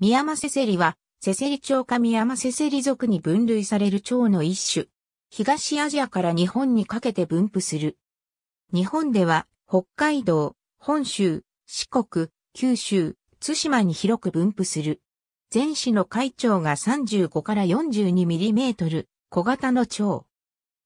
ミヤマセセリは、セセリ町かミヤマセセリ族に分類される蝶の一種。東アジアから日本にかけて分布する。日本では、北海道、本州、四国、九州、津島に広く分布する。全市の海長が35から42ミリメートル、小型の蝶。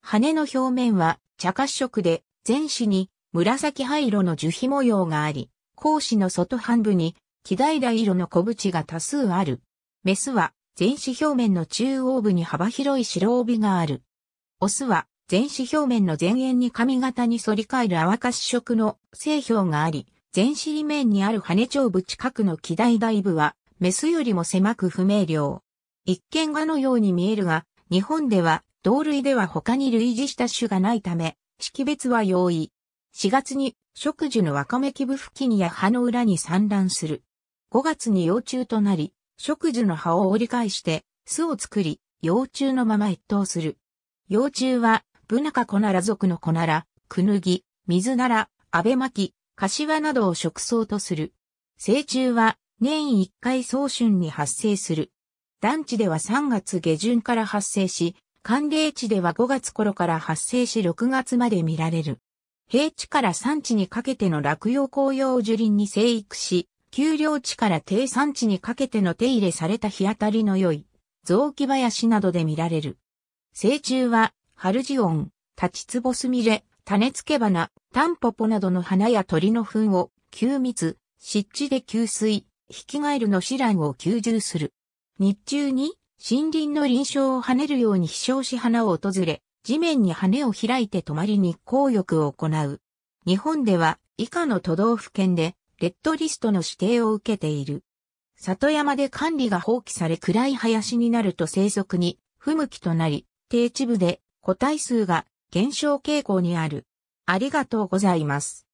羽の表面は茶褐色で、全市に紫灰色の樹皮模様があり、甲子の外半部に木々色の小縁が多数ある。メスは全子表面の中央部に幅広い白帯がある。オスは全子表面の前縁に髪型に反り返る淡かし色の製氷があり、全子裏面にある羽長部近くの木大大部は、メスよりも狭く不明瞭。一見画のように見えるが、日本では同類では他に類似した種がないため、識別は容易。4月に、植樹の若かめ基部付近や葉の裏に産卵する。5月に幼虫となり、植樹の葉を折り返して巣を作り、幼虫のまま越冬する。幼虫は、ブナカコナラ属のコナラ、クヌギ、水ナラ、アベマキ、カシワなどを食草とする。成虫は年1回早春に発生する。団地では3月下旬から発生し、寒冷地では5月頃から発生し6月まで見られる。平地から山地にかけての落葉紅葉樹林に生育し、丘陵地から低山地にかけての手入れされた日当たりの良い、雑木林などで見られる。成虫は、ハルジオン、立ちつぼすみれ、種付け花、タンポポなどの花や鳥の糞を、吸蜜、湿地で吸水、ヒキガエルのシランを吸収する。日中に、森林の臨床を跳ねるように飛翔し花を訪れ、地面に羽を開いて泊まり日光浴を行う。日本では以下の都道府県でレッドリストの指定を受けている。里山で管理が放棄され暗い林になると生息に不向きとなり、低地部で個体数が減少傾向にある。ありがとうございます。